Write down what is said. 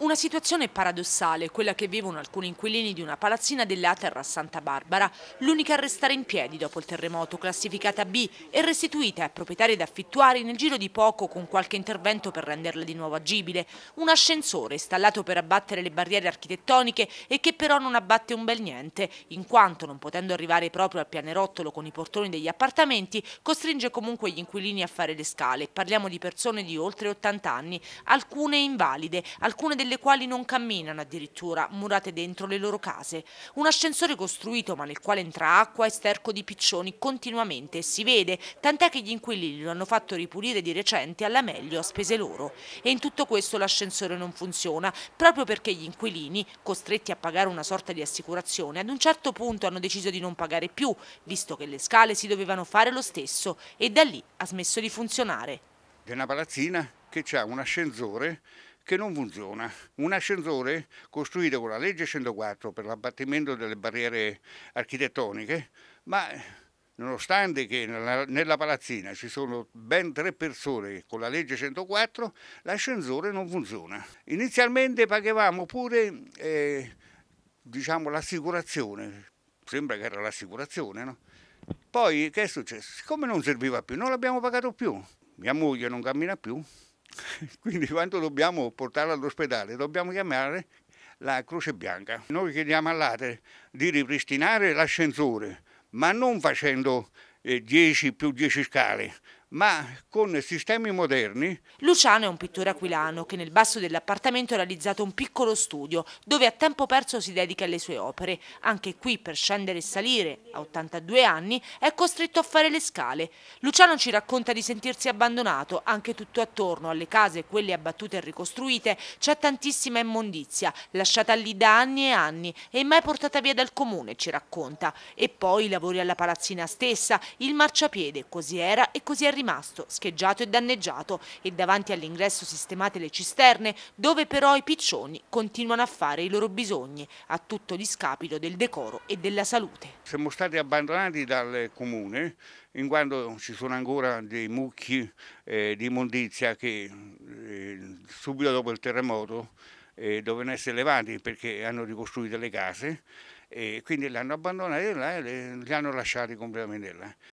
Una situazione paradossale, quella che vivono alcuni inquilini di una palazzina della Terra Santa Barbara, l'unica a restare in piedi dopo il terremoto, classificata B e restituita ai proprietari ed affittuari nel giro di poco con qualche intervento per renderla di nuovo agibile, un ascensore installato per abbattere le barriere architettoniche e che però non abbatte un bel niente, in quanto non potendo arrivare proprio al pianerottolo con i portoni degli appartamenti, costringe comunque gli inquilini a fare le scale. Parliamo di persone di oltre 80 anni, alcune invalide, alcune delle delle quali non camminano addirittura, murate dentro le loro case. Un ascensore costruito ma nel quale entra acqua e sterco di piccioni continuamente e si vede, tant'è che gli inquilini lo hanno fatto ripulire di recente alla meglio a spese loro. E in tutto questo l'ascensore non funziona, proprio perché gli inquilini, costretti a pagare una sorta di assicurazione, ad un certo punto hanno deciso di non pagare più, visto che le scale si dovevano fare lo stesso e da lì ha smesso di funzionare. C'è una palazzina che ha un ascensore che non funziona. Un ascensore costruito con la legge 104 per l'abbattimento delle barriere architettoniche, ma nonostante che nella, nella, palazzina ci sono ben tre persone con la legge 104, l'ascensore non funziona. Inizialmente pagavamo pure eh, diciamo, l'assicurazione, sembra che era l'assicurazione, no? Poi che è successo? Siccome non serviva più, non l'abbiamo pagato più. Mia moglie non cammina più, Quindi quando dobbiamo portarla all'ospedale dobbiamo chiamare la Croce Bianca. Noi chiediamo all'ATE di ripristinare l'ascensore, ma non facendo 10 eh, più 10 scale, ma con sistemi moderni. Luciano è un pittore aquilano che nel basso dell'appartamento ha realizzato un piccolo studio dove a tempo perso si dedica alle sue opere. Anche qui per scendere e salire, a 82 anni, è costretto a fare le scale. Luciano ci racconta di sentirsi abbandonato, anche tutto attorno alle case, quelle abbattute e ricostruite, c'è tantissima immondizia, lasciata lì da anni e anni e mai portata via dal comune, ci racconta. E poi i lavori alla palazzina stessa, il marciapiede, così era e così è rimasto scheggiato e danneggiato e davanti all'ingresso sistemate le cisterne dove però i piccioni continuano a fare i loro bisogni a tutto discapito del decoro e della salute. Siamo stati abbandonati dal comune in quanto ci sono ancora dei mucchi eh, di immondizia che eh, subito dopo il terremoto eh, dovevano essere levati perché hanno ricostruito le case e quindi eh, le hanno abbandonate e le hanno lasciate completamente là.